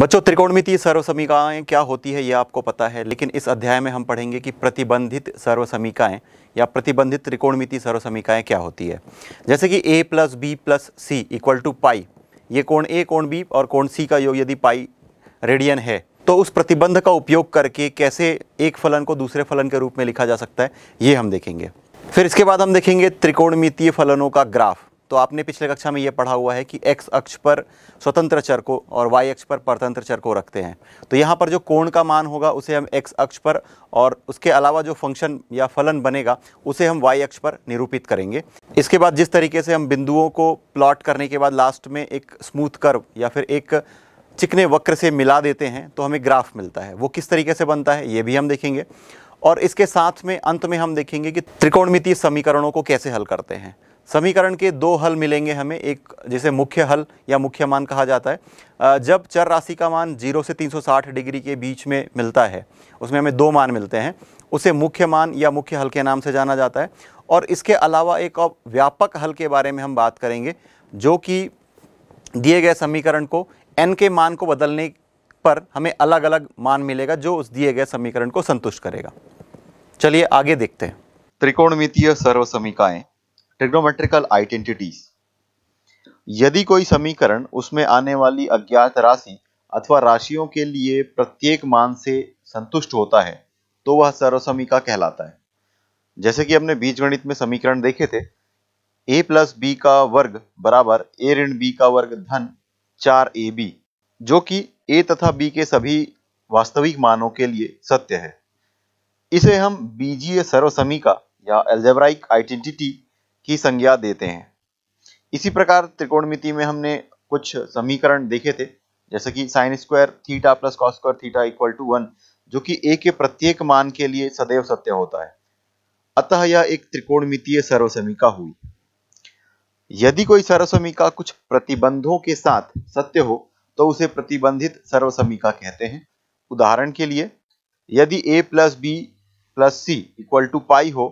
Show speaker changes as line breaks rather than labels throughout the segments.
बच्चों त्रिकोणमितीय सर्वसमिकाएँ क्या होती है ये आपको पता है लेकिन इस अध्याय में हम पढ़ेंगे कि प्रतिबंधित सर्वसमिकाएँ या प्रतिबंधित त्रिकोणमितीय सर्वसमिकाएँ क्या होती है जैसे कि A plus B plus C equal to pi ये कोण ए कोण बी और कोण सी का योग यदि पाई रेडियन है तो उस प्रतिबंध का उपयोग करके कैसे एक फलन को दूसरे फलन के रूप में लिखा जा सकता है ये हम देखेंगे फिर इसके बाद हम देखेंगे त्रिकोणमितीय फलनों का ग्राफ तो आपने पिछले कक्षा में ये पढ़ा हुआ है कि एक्स अक्ष पर स्वतंत्र चर को और वाई अक्ष पर परतंत्र चर को रखते हैं तो यहाँ पर जो कोण का मान होगा उसे हम एक्स अक्ष पर और उसके अलावा जो फंक्शन या फलन बनेगा उसे हम वाई अक्ष पर निरूपित करेंगे इसके बाद जिस तरीके से हम बिंदुओं को प्लॉट करने के बाद लास्ट में एक स्मूथ कर्व या फिर एक चिकने वक्र से मिला देते हैं तो हमें ग्राफ मिलता है वो किस तरीके से बनता है ये भी हम देखेंगे और इसके साथ में अंत में हम देखेंगे कि त्रिकोणमितीय समीकरणों को कैसे हल करते हैं समीकरण के दो हल मिलेंगे हमें एक जिसे मुख्य हल या मुख्य मान कहा जाता है जब चर राशि का मान जीरो से 360 डिग्री के बीच में मिलता है उसमें हमें दो मान मिलते हैं उसे मुख्य मान या मुख्य हल के नाम से जाना जाता है और इसके अलावा एक और व्यापक हल के बारे में हम बात करेंगे जो कि दिए गए समीकरण को एन के मान को बदलने पर हमें अलग अलग मान मिलेगा जो उस दिए गए समीकरण को संतुष्ट करेगा चलिए आगे देखते हैं त्रिकोणमितीय सर्व समीकाएँ ट्रिग्नोमेट्रिकल आइडेंटिटीज यदि कोई समीकरण उसमें आने वाली अज्ञात राशि अथवा राशियों के लिए प्रत्येक मान से संतुष्ट होता है तो वह सर्वसमिका कहलाता है जैसे कि हमने बीजगणित में समीकरण देखे थे a प्लस बी का वर्ग बराबर ए ऋण बी का वर्ग धन चार ए बी जो कि a तथा b के सभी वास्तविक मानों के लिए सत्य है इसे हम बीजीय सर्वसमिका या एल्जेब्राइक आइडेंटिटी की संज्ञा देते हैं इसी प्रकार त्रिकोणमिति में हमने कुछ समीकरण देखे थे जैसे कि sine square theta plus cos square theta equal to one जो कि ए के प्रत्येक मान के लिए सदैव सत्य होता है अतः यह एक त्रिकोणमितीय सर्वसमिका हुई यदि कोई सर्वसमिका कुछ प्रतिबंधों के साथ सत्य हो तो उसे प्रतिबंधित सर्वसमिका कहते हैं उदाहरण के लिए यदि a plus B plus C equal to pi हो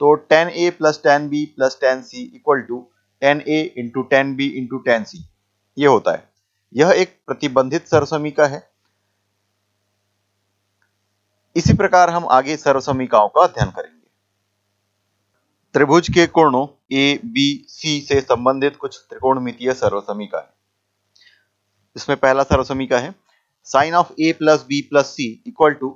तो tan A plus tan B plus tan C equal to tan A into tan B into tan C ये होता है यह एक प्रतिबंधित सर्वसमिका है इसी प्रकार हम आगे सर्वसमिकाओं का अध्ययन करेंगे त्रिभुज के कोणों ए बी सी से संबंधित कुछ त्रिकोणमितीय सर्वसमिका है इसमें पहला सर्वसमिका है sine of A plus B plus C equal to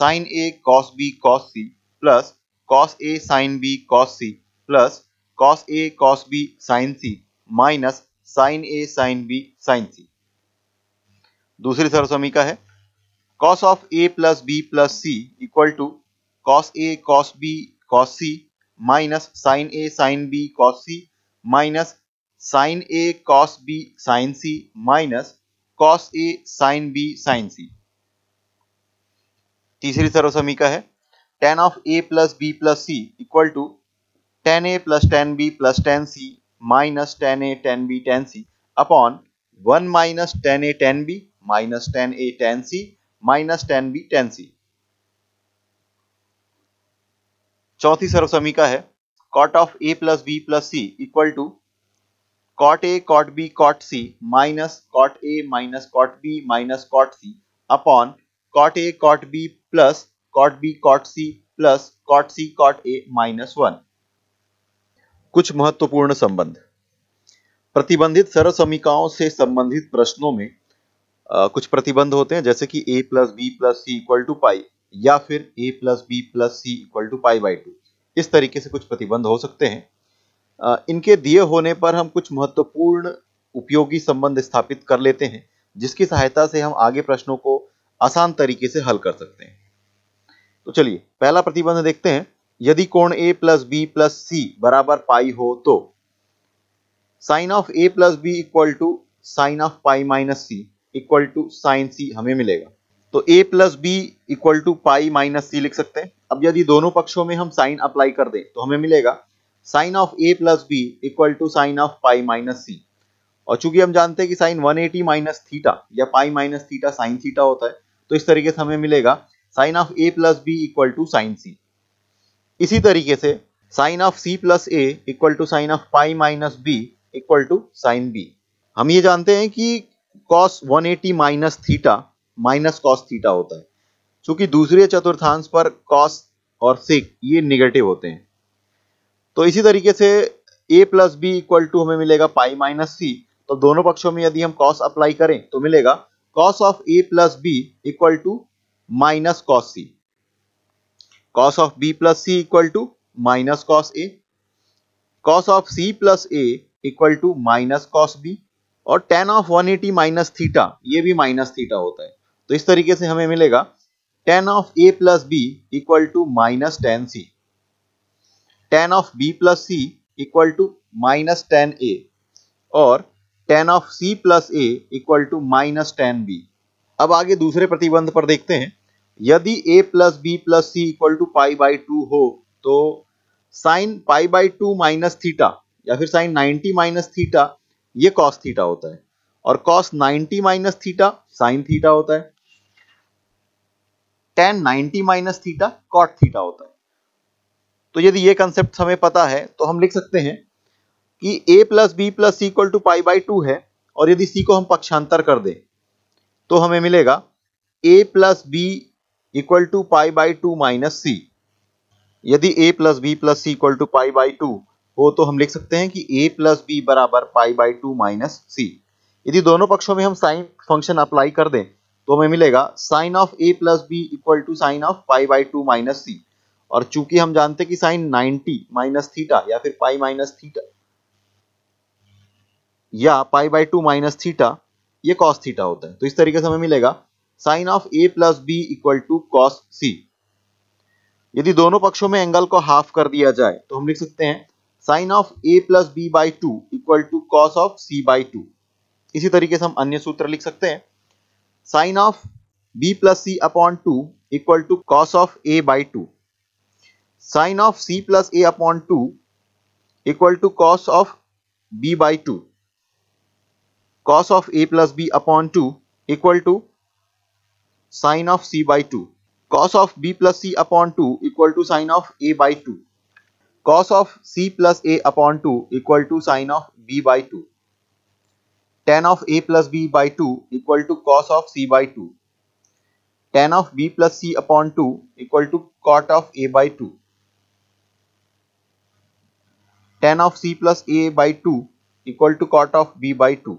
sine A cos B cos C plus cos A sine B cos C plus cos A cos B sine C minus sine A sine B sine C दूसरी सर्वस्वमी का है cos of A plus B plus C equal to cos A cos B cos C minus sine A sine B cos C minus sine A cos B sine C minus cos A sine B sine C तीसरी सर्वस्वमी का है tan of a plus b plus c equal to tan a plus tan b plus tan c minus tan a tan b tan c upon 1 minus tan a tan b minus tan a tan c minus tan B tan C चौथी सर्वसमी का है cot of A plus B plus C equal to cot A cot B cot C minus cot A minus cot B minus cot C upon cot A cot B plus cot b cot c plus cot c cot a minus one कुछ महत्वपूर्ण संबंध प्रतिबंधित सरल समीकाओं से संबंधित प्रश्नों में आ, कुछ प्रतिबंध होते हैं जैसे कि a plus B plus C equal to pi या फिर a plus B plus C equal to pi by two इस तरीके से कुछ प्रतिबंध हो सकते हैं आ, इनके दिए होने पर हम कुछ महत्वपूर्ण उपयोगी संबंध स्थापित कर लेते हैं जिसकी सहायता से हम आगे प्रश्नों को आसान तरीके से हल कर सकते हैं तो चलिए पहला प्रतिबंध देखते हैं यदि कोण A plus B plus C बराबर पाई हो तो sine of A plus B equal to sine of pi minus C equal to sine C हमें मिलेगा तो A plus B equal to pi minus C लिख सकते हैं अब यदि दोनों पक्षों में हम साइन अप्लाई कर दें तो हमें मिलेगा sine of A plus B equal to sine of pi minus C और चूंकि हम जानते हैं कि साइन 180 एटी माइनस थीटा या pi minus theta sine theta होता है तो इस तरीके से हमें मिलेगा sine of A plus B equal to sine C इसी तरीके से sine of C plus A equal to sine of pi minus B equal to sine B हम ये जानते हैं कि cos 180 eighty minus theta minus cos theta होता है क्योंकि दूसरे चतुर्थांश पर कॉस और सिक ये निगेटिव होते हैं तो इसी तरीके से A plus B equal to हमें मिलेगा पाई माइनस सी तो दोनों पक्षों में यदि हम कॉस अप्लाई करें तो मिलेगा cos of A plus B equal to minus cos C cos of B plus C equal to minus cos A cos of C plus A equal to minus cos B और tan of 180 eighty minus theta ये भी minus theta होता है तो इस तरीके से हमें मिलेगा tan of A plus B equal to minus tan C tan of B plus C equal to minus tan A और tan of C plus A equal to minus tan B अब आगे दूसरे प्रतिबंध पर देखते हैं यदि a plus B plus C equal to pi by two हो तो sine pi by two minus theta या फिर साइन 90 माइनस थीटा ये कॉस थीटा होता है और cos 90 minus theta sine theta होता है tan 90 minus theta cot theta होता है तो यदि ये कंसेप्ट हमें पता है तो हम लिख सकते हैं कि a plus B plus C equal to pi by two है और यदि c को हम पक्षांतर कर दें तो हमें मिलेगा a plus B equal to pi by two minus C यदि A plus B plus C equal to pi by two हो तो हम लिख सकते हैं कि ए प्लस बी बराबर pi by two minus C यदि दोनों पक्षों में हम साइन फंक्शन अप्लाई कर दें तो हमें मिलेगा sine of A plus B equal to sine of pi by two minus C और चूंकि हम जानते हैं कि साइन 90 माइनस थीटा या फिर पाई माइनस थीटा या pi by two minus theta ये कॉस थीटा होता है तो इस तरीके से हमें मिलेगा sine of A plus B equal to cos C यदि दोनों पक्षों में एंगल को हाफ कर दिया जाए तो हम लिख सकते हैं sine of A plus B by two equal to cos of C by two इसी तरीके से हम अन्य सूत्र लिख सकते हैं sine of B plus C upon two equal to cos of A by two sine of C plus A upon two equal to cos of B by two cos of A plus B upon two equal to sine of c by 2. Cos of b plus c upon 2 equal to sine of a by 2. Cos of c plus a upon 2 equal to sine of b by 2. Tan of a plus b by 2 equal to cos of c by 2. Tan of b plus c upon 2 equal to cot of a by 2. Tan of c plus a by 2 equal to cot of b by 2.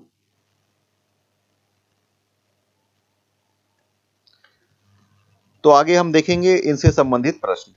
तो आगे हम देखेंगे इनसे संबंधित प्रश्न